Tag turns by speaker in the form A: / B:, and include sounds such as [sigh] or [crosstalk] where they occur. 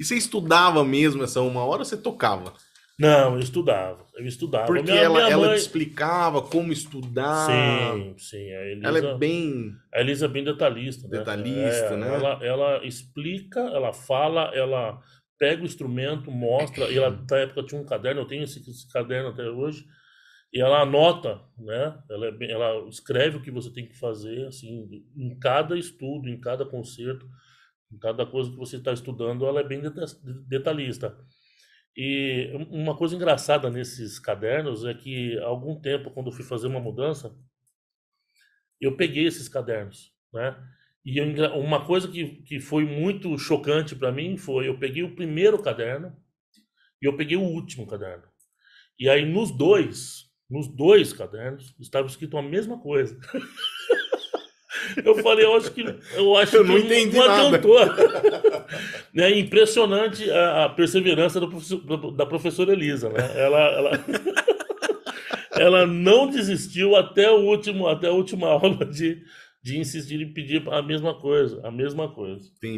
A: E você estudava mesmo essa uma hora ou você tocava? Não, eu estudava. Eu estudava. Porque minha, ela, minha ela mãe... te explicava como estudar. Sim, sim. A Elisa, ela é
B: bem. A Elisa é bem detalhista. Né? Detalhista, é, né? Ela, ela explica, ela fala, ela pega o instrumento, mostra. e ela, na época, tinha um caderno, eu tenho esse, esse, caderno até hoje. E ela anota, né? Ela, é bem, ela escreve o que você tem que fazer, assim, em cada estudo, em cada concerto. Cada coisa que você está estudando, ela é bem detalhista. E uma coisa engraçada nesses cadernos é que, há algum tempo, quando eu fui fazer uma mudança, eu peguei esses cadernos, né? E eu, uma coisa que, que foi muito chocante para mim foi eu peguei o primeiro caderno e eu peguei o último caderno. E aí nos dois, nos dois cadernos, estava escrito a mesma coisa. [laughs] Eu falei, eu acho que. Eu, acho eu não que entendi não adiantou. [laughs] nada. é impressionante a, perseverança do, da professora Elisa, né? Ela. ela... [laughs] ela não desistiu até o último, até a última [laughs] aula de, de insistir e pedir a mesma coisa, a mesma coisa. Sim.